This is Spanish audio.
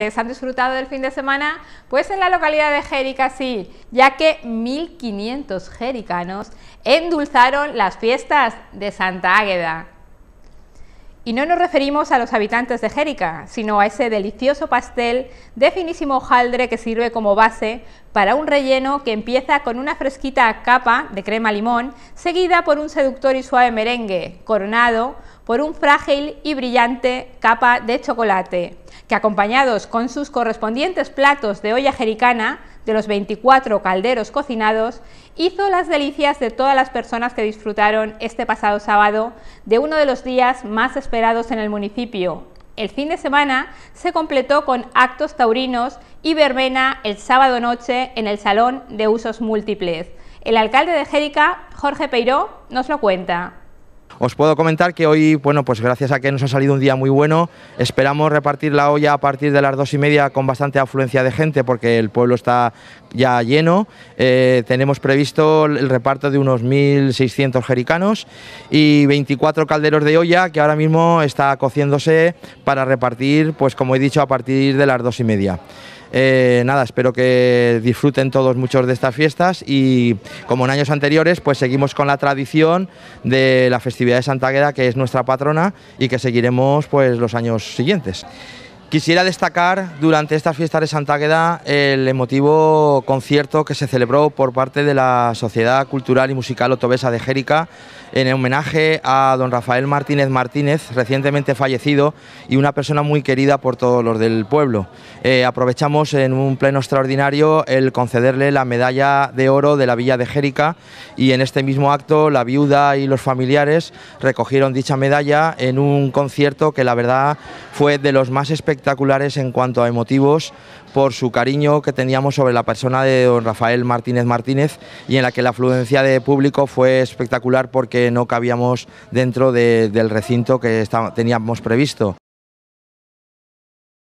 ¿Les han disfrutado del fin de semana? Pues en la localidad de Jerica sí, ya que 1.500 jericanos endulzaron las fiestas de Santa Águeda. Y no nos referimos a los habitantes de Jérica, sino a ese delicioso pastel de finísimo hojaldre que sirve como base para un relleno que empieza con una fresquita capa de crema limón, seguida por un seductor y suave merengue, coronado por un frágil y brillante capa de chocolate, que acompañados con sus correspondientes platos de olla jericana, de los 24 calderos cocinados, hizo las delicias de todas las personas que disfrutaron este pasado sábado de uno de los días más esperados en el municipio. El fin de semana se completó con actos taurinos y verbena el sábado noche en el Salón de Usos Múltiples. El alcalde de Jérica, Jorge Peiró, nos lo cuenta. Os puedo comentar que hoy, bueno, pues gracias a que nos ha salido un día muy bueno, esperamos repartir la olla a partir de las dos y media con bastante afluencia de gente porque el pueblo está ya lleno. Eh, tenemos previsto el reparto de unos 1.600 jericanos y 24 calderos de olla que ahora mismo está cociéndose para repartir, pues como he dicho, a partir de las dos y media. Eh, nada, espero que disfruten todos muchos de estas fiestas y como en años anteriores, pues seguimos con la tradición de la festividad de Santa Agueda, que es nuestra patrona y que seguiremos pues los años siguientes. Quisiera destacar durante esta fiesta de Santa el emotivo concierto que se celebró por parte de la Sociedad Cultural y Musical Otovesa de Jérica en homenaje a don Rafael Martínez Martínez, recientemente fallecido y una persona muy querida por todos los del pueblo. Eh, aprovechamos en un pleno extraordinario el concederle la medalla de oro de la Villa de Jérica y en este mismo acto la viuda y los familiares recogieron dicha medalla en un concierto que la verdad fue de los más espectaculares espectaculares en cuanto a emotivos por su cariño que teníamos sobre la persona de don Rafael Martínez Martínez y en la que la afluencia de público fue espectacular porque no cabíamos dentro del recinto que teníamos previsto.